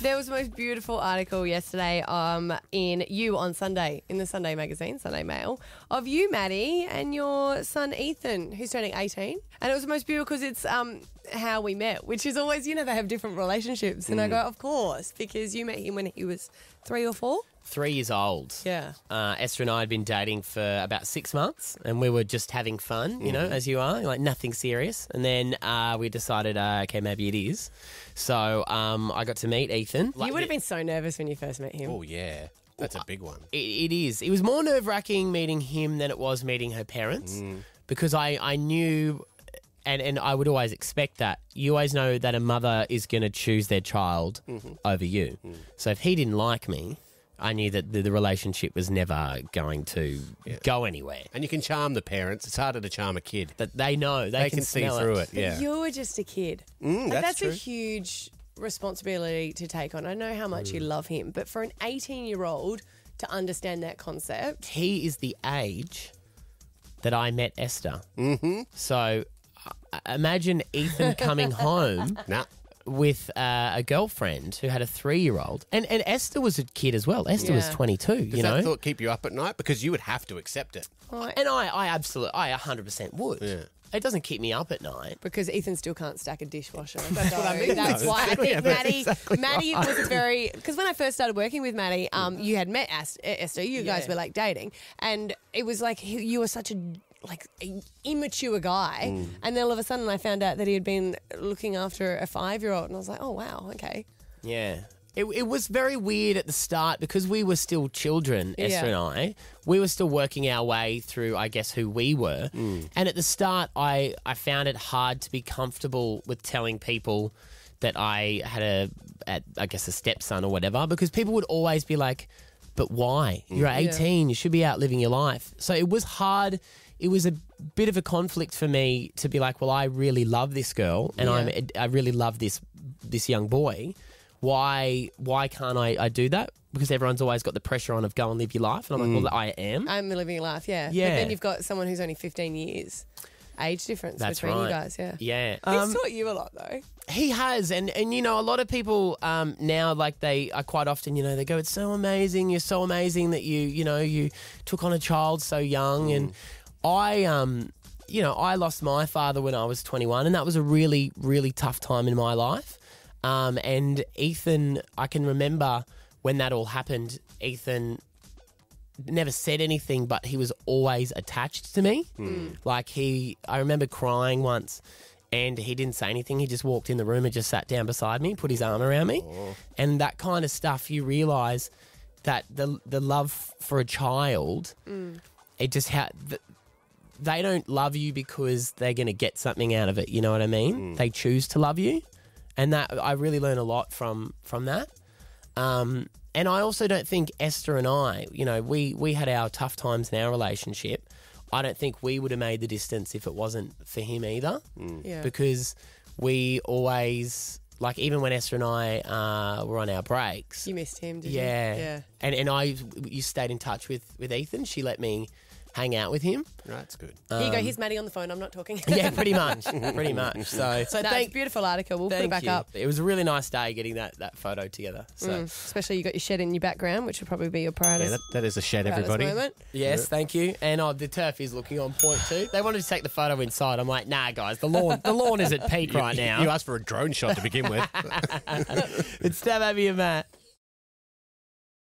There was the most beautiful article yesterday um, in You on Sunday, in the Sunday magazine, Sunday Mail, of you, Maddie, and your son Ethan, who's turning 18. And it was the most beautiful because it's um, how we met, which is always, you know, they have different relationships. And I mm. go, of course, because you met him when he was three or four. Three years old. Yeah. Uh, Esther and I had been dating for about six months, and we were just having fun, you know, mm. as you are, like nothing serious. And then uh, we decided, uh, okay, maybe it is. So um, I got to meet Ethan. Like, you would have been so nervous when you first met him. Oh yeah, that's a big one. It, it is. It was more nerve wracking meeting him than it was meeting her parents mm. because I, I knew and and I would always expect that. You always know that a mother is going to choose their child mm-hmm. over you. Mm. So if he didn't like me, I knew that the, the relationship was never going to go anywhere. And you can charm the parents. It's harder to charm a kid. That they know they, They can, see through it. Yeah. you were just a kid. Mm, Like, that's that's true. a huge responsibility to take on. I know how much you mm. love him, but for an 18 year old to understand that concept, He is the age that I met Esther. Mm-hmm. So imagine Ethan coming home Nah. with uh, a girlfriend who had a three-year-old, and and Esther was a kid as well. Esther was twenty-two. Does You that know, thought keep you up at night? Because you would have to accept it. and I I absolutely I hundred percent would. Yeah. It doesn't keep me up at night. Because Ethan still can't stack a dishwasher. That's what I mean. That's why I think Maddie, Maddie was a very because when I first started working with Maddie, um, you had met Esther. You guys Yeah. were like dating, and it was like you were such a like immature guy. Mm. And then all of a sudden I found out that he had been looking after a five year old and I was like, oh, wow, okay. Yeah. It, it was very weird at the start because we were still children, Esther yeah. and I. We were still working our way through, I guess, who we were. Mm. And at the start, I, I found it hard to be comfortable with telling people that I had I guess, a stepson or whatever because people would always be like, but why? You're mm. 18, yeah. you should be out living your life. So it was hard it was a bit of a conflict for me to be like, well, I really love this girl and yeah. I'm I really love this this young boy. Why why can't I, I do that? Because everyone's always got the pressure on of go and live your life, and I'm mm. like, well, mm. I am. I'm living your life, yeah. Yeah. But then you've got someone who's only 15 years age difference That's between right. you guys. Yeah, yeah. Um, He's taught you a lot though. He has, and and you know, a lot of people um, now like they are quite often. You know, they go, "It's so amazing. You're so amazing that you you know you took on a child so young." Mm. And I um you know, I lost my father when I was 21, and that was a really, really tough time in my life. Um, and Ethan, I can remember when that all happened, Ethan never said anything, but he was always attached to me. Mm. Like, he, I remember crying once. And he didn't say anything. He just walked in the room and just sat down beside me, put his arm around me. Oh. And that kind of stuff, you realize that the the love for a child, mm. it just how, they don't love you because they're going to get something out of it. You know what I mean? Mm. They choose to love you, and that I really learn a lot from from that. Um, and I also don't think Esther and I, you know, we we had our tough times in our relationship. I don't think we would have made the distance if it wasn't for him either, mm. yeah. because we always like even when Esther and I uh, were on our breaks. You missed him, did yeah. you? Yeah. And and I you stayed in touch with with Ethan. She let me hang out with him. That's good. Um, Here you go. Here's Maddie on the phone. I'm not talking. yeah, pretty much, pretty much. So, so no, thank, beautiful article. We'll put it back you. up. It was a really nice day getting that, that photo together. So mm, Especially you got your shed in your background, which would probably be your Yeah, that, that is a shed, everybody. moment. yes, thank you. And oh, the turf is looking on point too. They wanted to take the photo inside. I'm like, nah, guys, the lawn the lawn is at peak right now. You asked for a drone shot to begin with. it's Stab Abby and Matt.